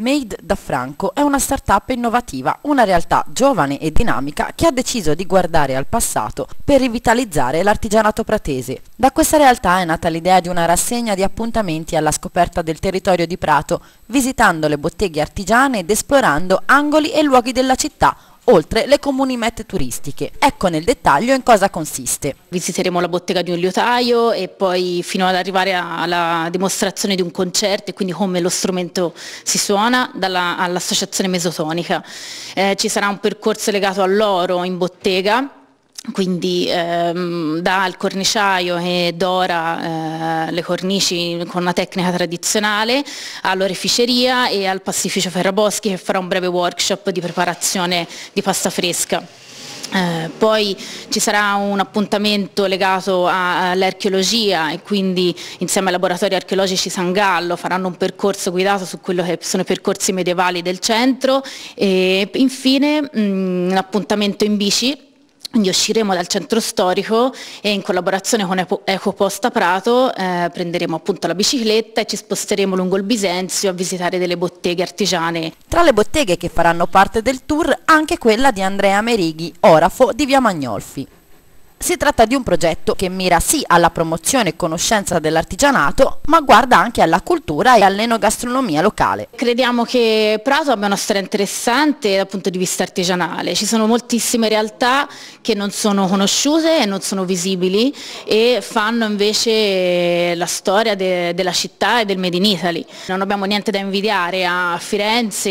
Made da Franco è una startup innovativa, una realtà giovane e dinamica che ha deciso di guardare al passato per rivitalizzare l'artigianato pratese. Da questa realtà è nata l'idea di una rassegna di appuntamenti alla scoperta del territorio di Prato, visitando le botteghe artigiane ed esplorando angoli e luoghi della città oltre le comuni mete turistiche. Ecco nel dettaglio in cosa consiste. Visiteremo la bottega di un liotaio e poi fino ad arrivare alla dimostrazione di un concerto e quindi come lo strumento si suona all'associazione mesotonica. Eh, ci sarà un percorso legato all'oro in bottega quindi ehm, dal corniciaio che dora eh, le cornici con una tecnica tradizionale all'oreficeria e al pastificio Ferraboschi che farà un breve workshop di preparazione di pasta fresca. Eh, poi ci sarà un appuntamento legato all'archeologia e quindi insieme ai laboratori archeologici San Gallo faranno un percorso guidato su quello che sono i percorsi medievali del centro e infine mh, mm, un appuntamento in bici quindi usciremo dal centro storico e in collaborazione con Ecoposta Prato eh, prenderemo appunto la bicicletta e ci sposteremo lungo il Bisenzio a visitare delle botteghe artigiane. Tra le botteghe che faranno parte del tour anche quella di Andrea Merighi, orafo di Via Magnolfi. Si tratta di un progetto che mira sì alla promozione e conoscenza dell'artigianato, ma guarda anche alla cultura e all'enogastronomia locale. Crediamo che Prato abbia una storia interessante dal punto di vista artigianale. Ci sono moltissime realtà che non sono conosciute e non sono visibili e fanno invece la storia de della città e del Made in Italy. Non abbiamo niente da invidiare a Firenze.